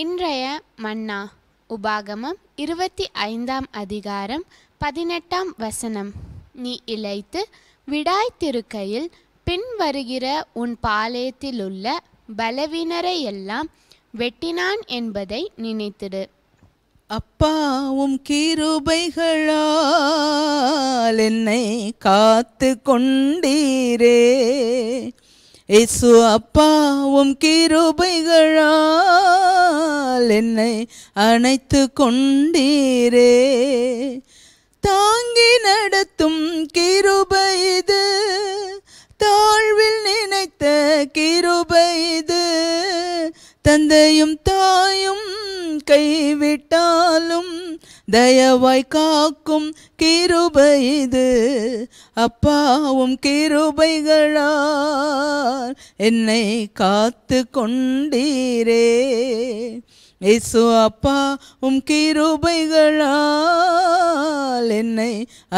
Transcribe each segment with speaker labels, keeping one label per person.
Speaker 1: இன்றைய மன்னா உபாகமம் இருபத்தி ஐந்தாம் அதிகாரம் பதினெட்டாம் வசனம் நீ இழைத்து விடாய்த்திருக்கையில் பின் வருகிற உன் பாளையத்திலுள்ள உள்ள பலவினரையெல்லாம் வெட்டினான் என்பதை நினைத்திடு அப்பாவும் கிருபைகளால் என்னை காத்து கொண்டீரே ஏசு அப்பா உம் கிருபைகளால் என்னை அணைத்து கொண்டீரே தாங்கி நடத்தும் கிருபைது தாழ்வில் நினைத்த கிருபைது தந்தையும் தாயும் கைவிட்டாலும் தயவாய் காக்கும் கிருபை இது அப்பாவும் கிருபைகளால் என்னை காத்து கொண்டீரே இசு அப்பா உம் கிருபைகளால் என்னை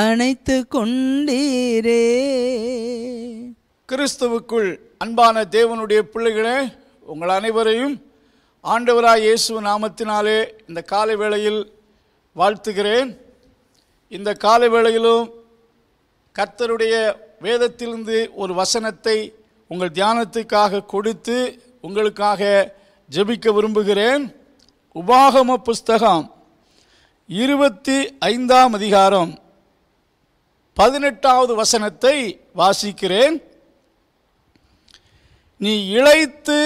Speaker 1: அணைத்து கொண்டீரே கிறிஸ்துவுக்குள் அன்பான தேவனுடைய பிள்ளைகளே உங்கள் அனைவரையும் ஆண்டவராய் இயேசு நாமத்தினாலே இந்த காலை வேளையில் வாழ்த்துகிறேன் இந்த காலை வேளையிலும் கர்த்தருடைய வேதத்திலிருந்து ஒரு வசனத்தை உங்கள் தியானத்துக்காக கொடுத்து உங்களுக்காக ஜெபிக்க விரும்புகிறேன் உபாகம புஸ்தகம் இருபத்தி ஐந்தாம் அதிகாரம் பதினெட்டாவது வசனத்தை வாசிக்கிறேன் நீ இழைத்து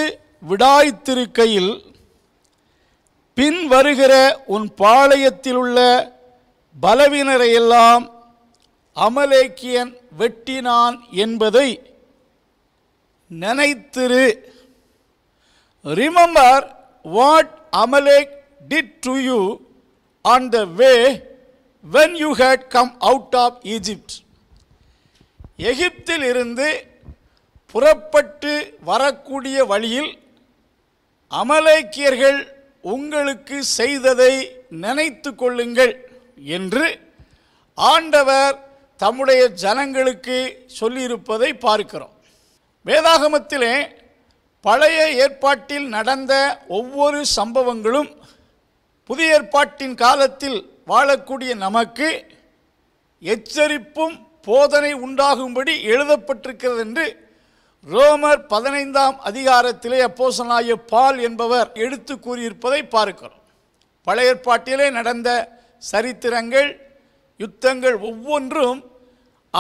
Speaker 1: விடாய்த்திருக்கையில் பின் வருகிற உன் பாளையத்தில் உள்ள பலவீனரையெல்லாம் அமலேக்கியன் வெட்டினான் என்பதை நினைத்திரு remember what Amalek did to you on the way when you had come out of Egypt எகிப்தில் இருந்து புறப்பட்டு வரக்கூடிய வழியில் அமலேக்கியர்கள் உங்களுக்கு செய்ததை நினைத்து கொள்ளுங்கள் என்று ஆண்டவர் தம்முடைய ஜனங்களுக்கு சொல்லியிருப்பதை பார்க்கிறோம் வேதாகமத்திலே பழைய ஏற்பாட்டில் நடந்த ஒவ்வொரு சம்பவங்களும் புதிய ஏற்பாட்டின் காலத்தில் வாழக்கூடிய நமக்கு எச்சரிப்பும் போதனை உண்டாகும்படி எழுதப்பட்டிருக்கிறது என்று ரோமர் பதினைந்தாம் அதிகாரத்திலே அப்போசனாய பால் என்பவர் எடுத்து கூறியிருப்பதை பார்க்கிறோம் பழைய நடந்த சரித்திரங்கள் யுத்தங்கள் ஒவ்வொன்றும்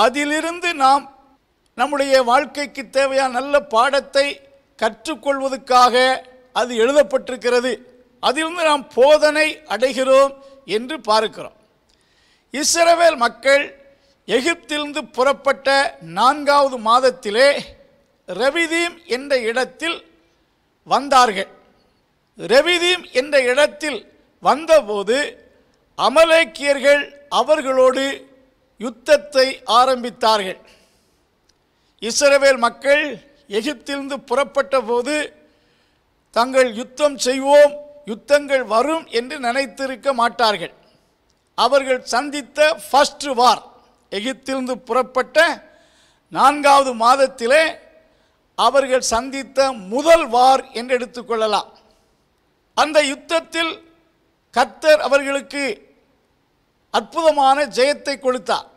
Speaker 1: அதிலிருந்து நாம் நம்முடைய வாழ்க்கைக்கு தேவையான நல்ல பாடத்தை கற்றுக்கொள்வதற்காக அது எழுதப்பட்டிருக்கிறது அதிலிருந்து நாம் போதனை அடைகிறோம் என்று பார்க்கிறோம் இஸ்ரவேல் மக்கள் எகிப்திலிருந்து புறப்பட்ட நான்காவது மாதத்திலே ரவிதீம் என்ற இடத்தில் வந்தார்கள் ரவிதீம் என்ற இடத்தில் வந்தபோது அமலேக்கியர்கள் அவர்களோடு யுத்தத்தை ஆரம்பித்தார்கள் இஸ்ரவேல் மக்கள் எகிப்திலிருந்து புறப்பட்ட போது தங்கள் யுத்தம் செய்வோம் யுத்தங்கள் வரும் என்று நினைத்திருக்க மாட்டார்கள் அவர்கள் சந்தித்த ஃபஸ்ட் வார் எகிப்திலிருந்து புறப்பட்ட நான்காவது மாதத்திலே அவர்கள் சந்தித்த முதல் வார் என்று எடுத்துக்கொள்ளலாம் அந்த யுத்தத்தில் கத்தர் அவர்களுக்கு அற்புதமான ஜெயத்தை கொடுத்தார்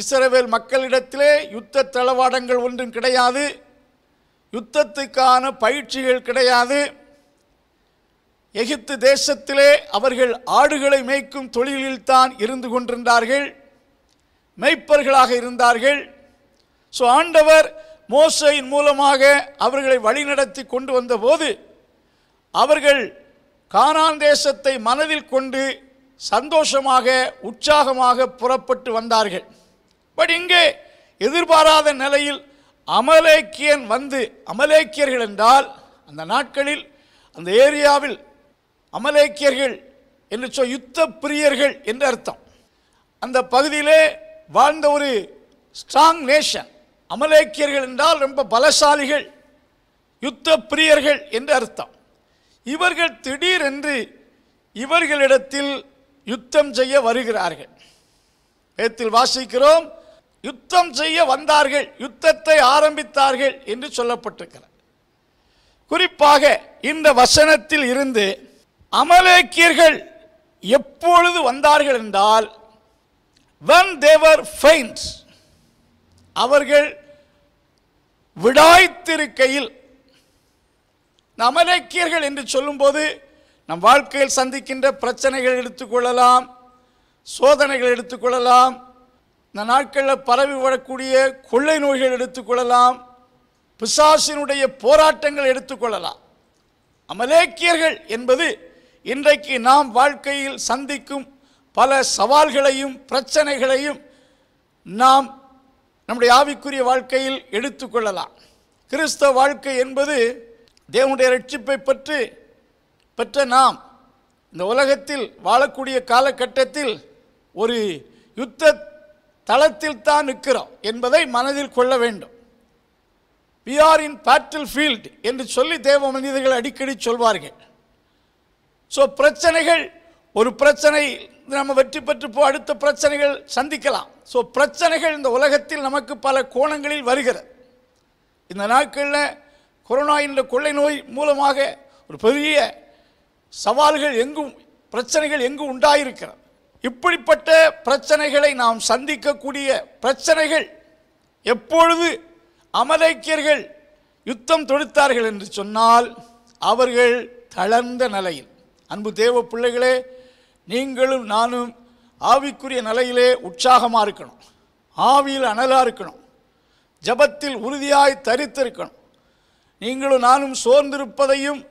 Speaker 1: இஸ்ரவேல் மக்களிடத்திலே யுத்த தளவாடங்கள் ஒன்றும் கிடையாது யுத்தத்துக்கான பயிற்சிகள் கிடையாது எகிப்து தேசத்திலே அவர்கள் ஆடுகளை மேய்க்கும் தொழிலில்தான் இருந்து கொண்டிருந்தார்கள் மெய்ப்பர்களாக இருந்தார்கள் ஸோ ஆண்டவர் மோசையின் மூலமாக அவர்களை வழிநடத்தி கொண்டு வந்தபோது அவர்கள் கானான் தேசத்தை மனதில் கொண்டு சந்தோஷமாக உற்சாகமாக புறப்பட்டு வந்தார்கள் பட் இங்கே எதிர்பாராத நிலையில் அமலேக்கியன் வந்து அமலேக்கியர்கள் என்றால் அந்த நாட்களில் அந்த ஏரியாவில் அமலேக்கியர்கள் என்று சொல் யுத்த பிரியர்கள் என்று அர்த்தம் அந்த பகுதியிலே வாழ்ந்த ஒரு ஸ்ட்ராங் நேஷன் அமலேக்கியர்கள் என்றால் ரொம்ப பலசாலிகள் யுத்த பிரியர்கள் என்று அர்த்தம் இவர்கள் திடீரென்று இவர்களிடத்தில் யுத்தம் செய்ய வருகிறார்கள் வேத்தில் வாசிக்கிறோம் யுத்தம் செய்ய வந்தார்கள் யுத்தத்தை ஆரம்பித்தார்கள் என்று சொல்லப்பட்டிருக்கிறார் குறிப்பாக இந்த வசனத்தில் இருந்து அமலேக்கியர்கள் எப்பொழுது வந்தார்கள் என்றால் வென் தேவர் ஃபைன்ஸ் அவர்கள் விடாய்த்திருக்கையில் நாம் அமலேக்கியர்கள் என்று சொல்லும்போது நம் வாழ்க்கையில் சந்திக்கின்ற பிரச்சனைகள் எடுத்துக்கொள்ளலாம் சோதனைகள் எடுத்துக்கொள்ளலாம் இந்த நாட்களில் பரவி வரக்கூடிய கொள்ளை நோய்கள் எடுத்துக்கொள்ளலாம் பிசாசினுடைய போராட்டங்கள் எடுத்துக்கொள்ளலாம் அமலேக்கியர்கள் என்பது இன்றைக்கு நாம் வாழ்க்கையில் சந்திக்கும் பல சவால்களையும் பிரச்சனைகளையும் நாம் நம்முடைய ஆவிக்குரிய வாழ்க்கையில் எடுத்துக்கொள்ளலாம் கிறிஸ்தவ வாழ்க்கை என்பது தேவனுடைய ரட்சிப்பை பற்றி பெற்ற நாம் இந்த உலகத்தில் வாழக்கூடிய காலகட்டத்தில் ஒரு யுத்த தளத்தில் தான் நிற்கிறோம் என்பதை மனதில் கொள்ள வேண்டும் we are in battlefield என்று சொல்லி தேவ மனிதர்கள் அடிக்கடி சொல்வார்கள் ஸோ பிரச்சனைகள் ஒரு பிரச்சனை நம்ம வெற்றி பெற்று போ அடுத்த பிரச்சனைகள் சந்திக்கலாம் ஸோ பிரச்சனைகள் இந்த உலகத்தில் நமக்கு பல கோணங்களில் வருகிற இந்த நாட்களில் கொரோனா என்ற கொள்ளை நோய் மூலமாக ஒரு பெரிய சவால்கள் எங்கும் பிரச்சனைகள் எங்கும் உண்டாயிருக்கிற இப்படிப்பட்ட பிரச்சனைகளை நாம் சந்திக்கக்கூடிய பிரச்சனைகள் எப்பொழுது அமலைக்கியர்கள் யுத்தம் தொடுத்தார்கள் என்று சொன்னால் அவர்கள் தளர்ந்த நிலையில் அன்பு தேவ பிள்ளைகளே நீங்களும் நானும் ஆவிக்குரிய நிலையிலே உற்சாகமாக இருக்கணும் ஆவியில் அனலாக இருக்கணும் ஜபத்தில் உறுதியாய் தரித்திருக்கணும் நீங்களும் நானும் சோர்ந்திருப்பதையும்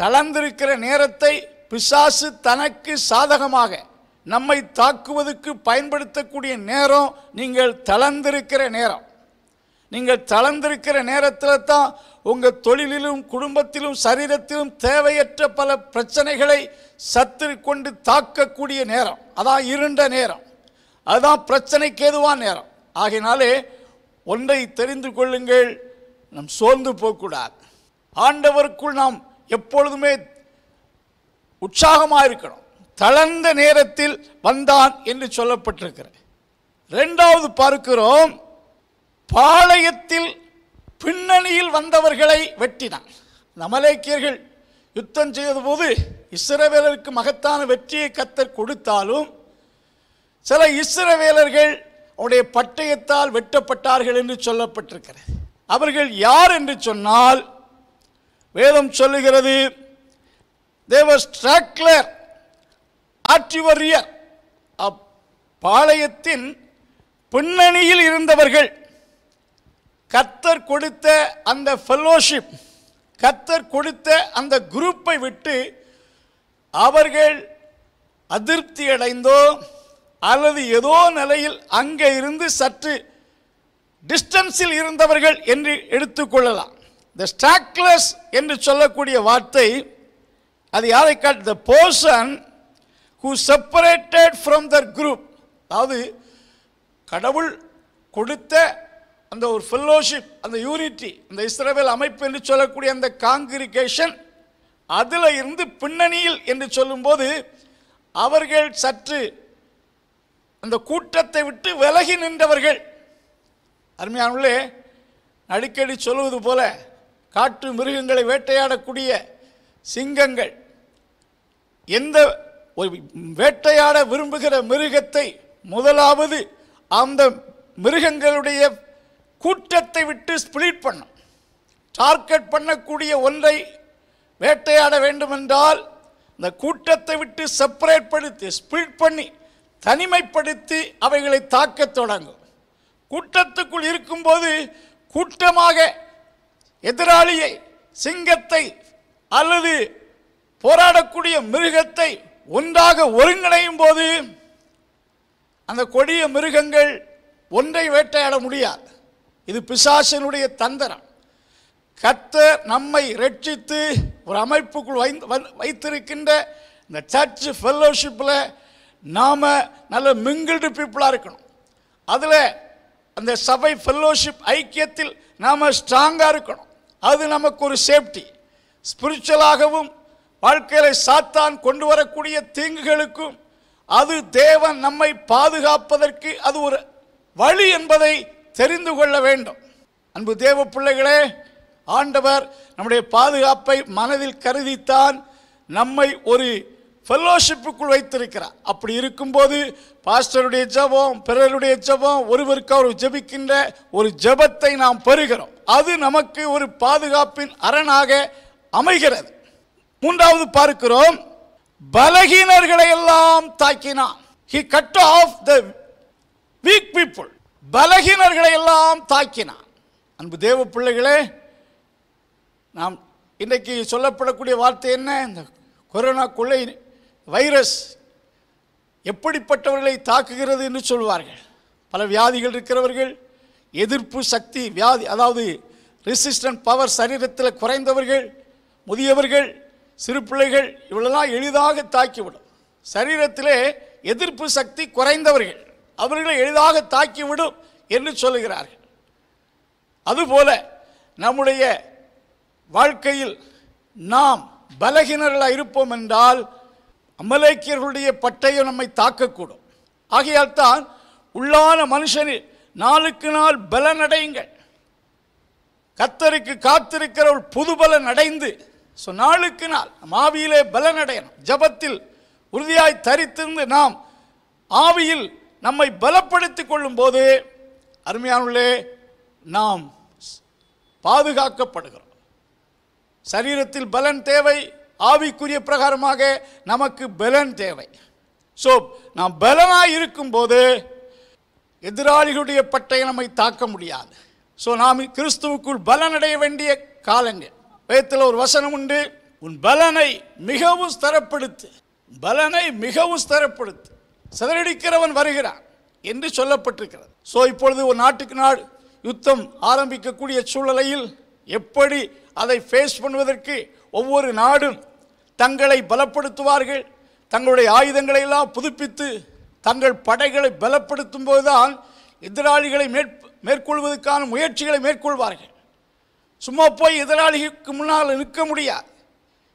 Speaker 1: தளர்ந்திருக்கிற நேரத்தை பிசாசு தனக்கு சாதகமாக நம்மை தாக்குவதற்கு பயன்படுத்தக்கூடிய நேரம் நீங்கள் தளர்ந்திருக்கிற நேரம் நீங்கள் தளர்ந்திருக்கிற நேரத்தில் தான் உங்கள் தொழிலிலும் குடும்பத்திலும் சரீரத்திலும் தேவையற்ற பல பிரச்சனைகளை சத்து கொண்டு தாக்கக்கூடிய நேரம் அதான் இருண்ட நேரம் அதுதான் பிரச்சனைக்கு எதுவான நேரம் ஆகையினாலே ஒன்றை தெரிந்து கொள்ளுங்கள் நம் சோர்ந்து போகக்கூடாது ஆண்டவருக்குள் நாம் எப்பொழுதுமே உற்சாகமாக இருக்கணும் தளர்ந்த நேரத்தில் வந்தான் என்று சொல்லப்பட்டிருக்கிறேன் ரெண்டாவது பார்க்கிறோம் பாளையத்தில் பின்னணியில் வந்தவர்களை வெட்டினான் நமலேக்கியர்கள் யுத்தம் செய்த போது இஸ்ரவேலருக்கு மகத்தான வெற்றியை கத்தர் கொடுத்தாலும் சில இஸ்ரவேலர்கள் அவருடைய பட்டயத்தால் வெட்டப்பட்டார்கள் என்று சொல்லப்பட்டிருக்கிறது அவர்கள் யார் என்று சொன்னால் வேதம் சொல்லுகிறது தேவர் ஸ்ட்ராக்லர் ஆற்றிவரியர் அப்பாளையத்தின் பின்னணியில் இருந்தவர்கள் கத்தர் கொடுத்த அந்த ஃபெல்லோஷிப் கத்தர் கொடுத்த அந்த குரூப்பை விட்டு அவர்கள் அதிருப்தி அடைந்தோ அல்லது ஏதோ நிலையில் அங்கே இருந்து சற்று டிஸ்டன்ஸில் இருந்தவர்கள் என்று எடுத்துக்கொள்ளலாம் த ஸ்டாக்லஸ் என்று சொல்லக்கூடிய வார்த்தை அது யாரை காட்டு the person who separated from their group அதாவது கடவுள் கொடுத்த அந்த ஒரு ஃபெல்லோஷிப் அந்த யூனிட்டி அந்த இஸ்ரேவேல் அமைப்பு என்று சொல்லக்கூடிய அந்த காங்கிரிகேஷன் அதில் இருந்து பின்னணியில் என்று சொல்லும்போது அவர்கள் சற்று அந்த கூட்டத்தை விட்டு விலகி நின்றவர்கள் உள்ளே அடிக்கடி சொல்லுவது போல காட்டு மிருகங்களை வேட்டையாடக்கூடிய சிங்கங்கள் எந்த ஒரு வேட்டையாட விரும்புகிற மிருகத்தை முதலாவது அந்த மிருகங்களுடைய கூட்டத்தை விட்டு ஸ்பிளிட் பண்ணும் டார்கெட் பண்ணக்கூடிய ஒன்றை வேட்டையாட வேண்டுமென்றால் இந்த கூட்டத்தை விட்டு செப்பரேட் படுத்தி ஸ்பிளிட் பண்ணி தனிமைப்படுத்தி அவைகளை தாக்க தொடங்கும் கூட்டத்துக்குள் இருக்கும்போது கூட்டமாக எதிராளியை சிங்கத்தை அல்லது போராடக்கூடிய மிருகத்தை ஒன்றாக ஒருங்கிணையும் போது அந்த கொடிய மிருகங்கள் ஒன்றை வேட்டையாட முடியாது இது பிசாசனுடைய தந்திரம் கத்த நம்மை ரட்சித்து ஒரு அமைப்புக்குள் வை வைத்திருக்கின்ற இந்த சர்ச் ஃபெல்லோஷிப்பில் நாம் நல்ல மிங்கிள்டு பீப்புளாக இருக்கணும் அதில் அந்த சபை ஃபெல்லோஷிப் ஐக்கியத்தில் நாம் ஸ்ட்ராங்காக இருக்கணும் அது நமக்கு ஒரு சேஃப்டி ஸ்பிரிச்சுவலாகவும் வாழ்க்கையில் சாத்தான் கொண்டு வரக்கூடிய தீங்குகளுக்கும் அது தேவன் நம்மை பாதுகாப்பதற்கு அது ஒரு வழி என்பதை தெரிந்து கொள்ள வேண்டும் அன்பு தேவ பிள்ளைகளே ஆண்டவர் நம்முடைய பாதுகாப்பை மனதில் கருதித்தான் நம்மை ஒரு ஃபெல்லோஷிப்புக்குள் வைத்திருக்கிறார் அப்படி இருக்கும்போது பாஸ்டருடைய ஜபம் பிறருடைய ஜபம் ஒருவருக்கு அவர் ஜபிக்கின்ற ஒரு ஜபத்தை நாம் பெறுகிறோம் அது நமக்கு ஒரு பாதுகாப்பின் அரணாக அமைகிறது மூன்றாவது பார்க்கிறோம் பலகீனர்களை எல்லாம் தாக்கினான் he cut off the weak people பலகீனர்களை எல்லாம் தாக்கினான் அன்பு தேவ பிள்ளைகளே நாம் இன்றைக்கு சொல்லப்படக்கூடிய வார்த்தை என்ன இந்த கொரோனா கொள்ளை வைரஸ் எப்படிப்பட்டவர்களை தாக்குகிறது என்று சொல்வார்கள் பல வியாதிகள் இருக்கிறவர்கள் எதிர்ப்பு சக்தி வியாதி அதாவது ரெசிஸ்டன்ட் பவர் சரீரத்தில் குறைந்தவர்கள் முதியவர்கள் சிறு பிள்ளைகள் இவ்வளோலாம் எளிதாக தாக்கிவிடும் சரீரத்திலே எதிர்ப்பு சக்தி குறைந்தவர்கள் அவர்களை எளிதாக தாக்கிவிடும் என்று சொல்லுகிறார்கள் அதுபோல நம்முடைய வாழ்க்கையில் நாம் பலகீனர்களாக இருப்போம் என்றால் அமலேக்கியர்களுடைய பட்டயம் நம்மை தாக்கக்கூடும் ஆகையால் தான் உள்ளான மனுஷனில் நாளுக்கு நாள் பலன் அடையுங்கள் கத்தருக்கு காத்திருக்கிறவள் புது பலன் அடைந்து ஸோ நாளுக்கு நாள் மாவியிலே பலன் அடையணும் ஜபத்தில் உறுதியாய் தரித்திருந்து நாம் ஆவியில் நம்மை பலப்படுத்திக் கொள்ளும் போது அருமையானே நாம் பாதுகாக்கப்படுகிறோம் சரீரத்தில் பலன் தேவை ஆவிக்குரிய பிரகாரமாக நமக்கு பலன் தேவை ஸோ நாம் பலனாக இருக்கும்போது எதிராளிகளுடைய பட்டையை நம்மை தாக்க முடியாது ஸோ நாம் கிறிஸ்துவுக்குள் பலனடைய வேண்டிய காலங்கள் வயத்தில் ஒரு வசனம் உண்டு உன் பலனை மிகவும் ஸ்தரப்படுத்து பலனை மிகவும் ஸ்தரப்படுத்து சிதறடிக்கிறவன் வருகிறான் என்று சொல்லப்பட்டிருக்கிறது ஸோ இப்பொழுது ஒரு நாட்டுக்கு நாடு யுத்தம் ஆரம்பிக்கக்கூடிய சூழலையில் எப்படி அதை ஃபேஸ் பண்ணுவதற்கு ஒவ்வொரு நாடும் தங்களை பலப்படுத்துவார்கள் தங்களுடைய ஆயுதங்களை எல்லாம் புதுப்பித்து தங்கள் படைகளை பலப்படுத்தும் போதுதான் எதிராளிகளை மேற்கொள்வதற்கான முயற்சிகளை மேற்கொள்வார்கள் சும்மா போய் எதிராளிக்கு முன்னால் நிற்க முடியாது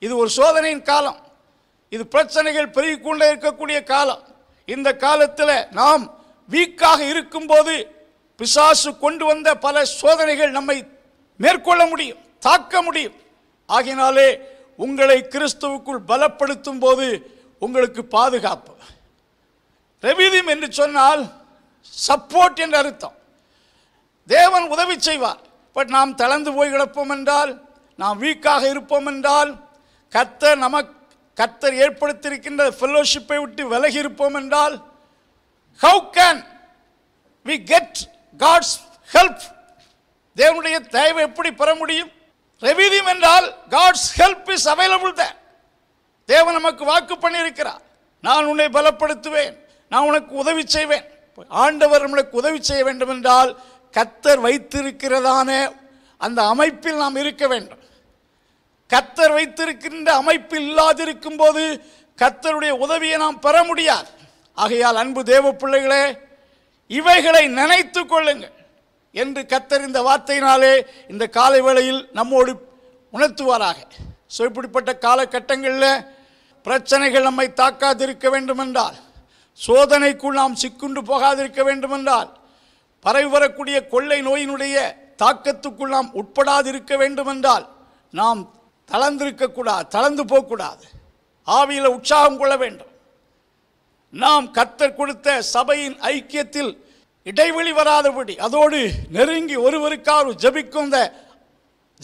Speaker 1: இது ஒரு சோதனையின் காலம் இது பிரச்சனைகள் பெருகிக்கொண்டே இருக்கக்கூடிய காலம் இந்த காலத்தில் நாம் வீக்காக இருக்கும்போது பிசாசு கொண்டு வந்த பல சோதனைகள் நம்மை மேற்கொள்ள முடியும் தாக்க முடியும் ஆகினாலே உங்களை கிறிஸ்துவுக்குள் பலப்படுத்தும் போது உங்களுக்கு பாதுகாப்பு ரெவிதிம் என்று சொன்னால் சப்போர்ட் என்ற அர்த்தம் தேவன் உதவி செய்வார் பட் நாம் தளர்ந்து போய் கிடப்போம் என்றால் நாம் வீக்காக இருப்போம் என்றால் கத்த நமக்கு கத்தர் ஏற்படுத்தியிருக்கின்ற ஃபெல்லோஷிப்பை விட்டு விலகி இருப்போம் என்றால் how can we get God's help தேவனுடைய தேவை எப்படி பெற முடியும் ரெவிதியம் என்றால் காட்ஸ் ஹெல்ப் இஸ் அவைலபிள் த தேவன் நமக்கு வாக்கு பண்ணியிருக்கிறார் நான் உன்னை பலப்படுத்துவேன் நான் உனக்கு உதவி செய்வேன் ஆண்டவர் நம்மளுக்கு உதவி செய்ய வேண்டும் என்றால் கத்தர் வைத்திருக்கிறதான அந்த அமைப்பில் நாம் இருக்க வேண்டும் கத்தர் வைத்திருக்கின்ற அமைப்பு இல்லாதிருக்கும் போது கத்தருடைய உதவியை நாம் பெற முடியாது ஆகையால் அன்பு தேவ பிள்ளைகளே இவைகளை நினைத்து கொள்ளுங்கள் என்று கத்தர் இந்த வார்த்தையினாலே இந்த காலை வேளையில் நம்மோடு உணர்த்துவாராக ஸோ இப்படிப்பட்ட காலகட்டங்களில் பிரச்சனைகள் நம்மை தாக்காதிருக்க வேண்டுமென்றால் சோதனைக்குள் நாம் சிக்குண்டு போகாதிருக்க வேண்டுமென்றால் பரவி வரக்கூடிய கொள்ளை நோயினுடைய தாக்கத்துக்குள் நாம் உட்படாதிருக்க வேண்டுமென்றால் நாம் தளர்ந்திருக்கக்கூடாது தளர்ந்து போகக்கூடாது ஆவியில் உற்சாகம் கொள்ள வேண்டும் நாம் கத்தர் கொடுத்த சபையின் ஐக்கியத்தில் இடைவெளி வராதபடி அதோடு நெருங்கி ஒருவருக்காக ஜபிக்கும் இந்த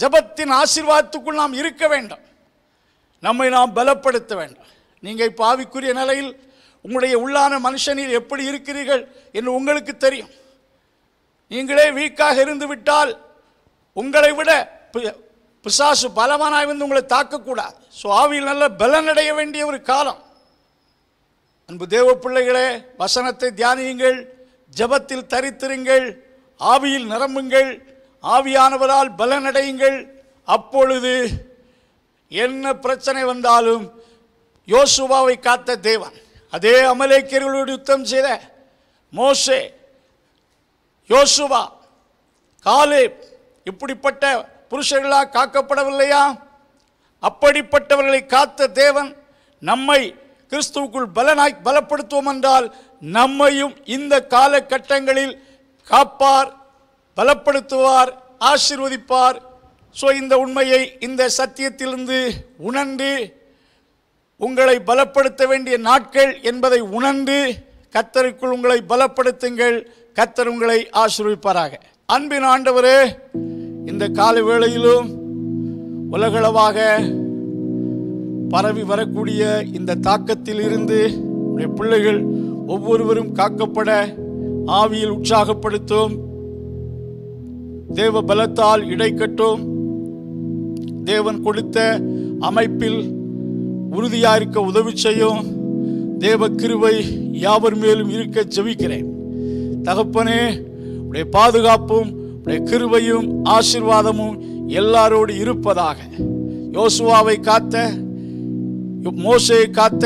Speaker 1: ஜபத்தின் ஆசீர்வாதத்துக்குள் நாம் இருக்க வேண்டும் நம்மை நாம் பலப்படுத்த வேண்டும் நீங்கள் இப்போ ஆவிக்குரிய நிலையில் உங்களுடைய உள்ளான மனுஷனில் எப்படி இருக்கிறீர்கள் என்று உங்களுக்கு தெரியும் நீங்களே வீக்காக இருந்து விட்டால் உங்களை விட பிசாசு பலமானாய் வந்து உங்களை தாக்கக்கூடாது ஸோ ஆவியில் நல்ல பலனடைய வேண்டிய ஒரு காலம் அன்பு தேவ பிள்ளைகளே வசனத்தை தியானியுங்கள் ஜபத்தில் தரித்திருங்கள் ஆவியில் நிரம்புங்கள் ஆவியானவரால் பலனடையுங்கள் அப்பொழுது என்ன பிரச்சனை வந்தாலும் யோசுவாவை காத்த தேவன் அதே அமலேக்கியர்களோடு யுத்தம் செய்த மோசே யோசுவா காலே இப்படிப்பட்ட புருஷர்களாக காக்கப்படவில்லையா அப்படிப்பட்டவர்களை காத்த தேவன் நம்மை கிறிஸ்துவுக்குள் பலனாய் பலப்படுத்துவோம் என்றால் நம்மையும் இந்த காலகட்டங்களில் காப்பார் பலப்படுத்துவார் ஆசிர்வதிப்பார் ஸோ இந்த உண்மையை இந்த சத்தியத்திலிருந்து உணர்ந்து உங்களை பலப்படுத்த வேண்டிய நாட்கள் என்பதை உணர்ந்து கத்தருக்குள் உங்களை பலப்படுத்துங்கள் கத்தர் உங்களை ஆசிர்விப்பாராக அன்பின் ஆண்டவரே இந்த கால வேளையிலும் உலகளவாக பரவி வரக்கூடிய இந்த தாக்கத்தில் இருந்து பிள்ளைகள் ஒவ்வொருவரும் காக்கப்பட ஆவியில் உற்சாகப்படுத்தும் தேவ பலத்தால் இடைக்கட்டும் தேவன் கொடுத்த அமைப்பில் உறுதியா இருக்க உதவி செய்யும் தேவ கிருவை யாவர் மேலும் இருக்க ஜெபிக்கிறேன் தகப்பனே உடைய பாதுகாப்பும் கிருபையும் ஆசிர்வாதமும் எல்லாரோடு இருப்பதாக யோசுவாவை காத்த மோசையை காத்த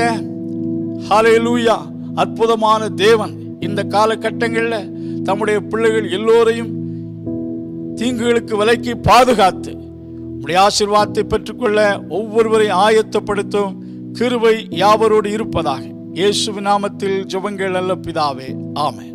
Speaker 1: ஹாலேலூயா அற்புதமான தேவன் இந்த காலகட்டங்களில் தம்முடைய பிள்ளைகள் எல்லோரையும் தீங்குகளுக்கு விலக்கி பாதுகாத்து உடைய ஆசிர்வாதத்தை பெற்றுக்கொள்ள ஒவ்வொருவரை ஆயத்தப்படுத்தும் கிருவை யாவரோடு இருப்பதாக இயேசு நாமத்தில் ஜபங்கள் அல்ல பிதாவே ஆமே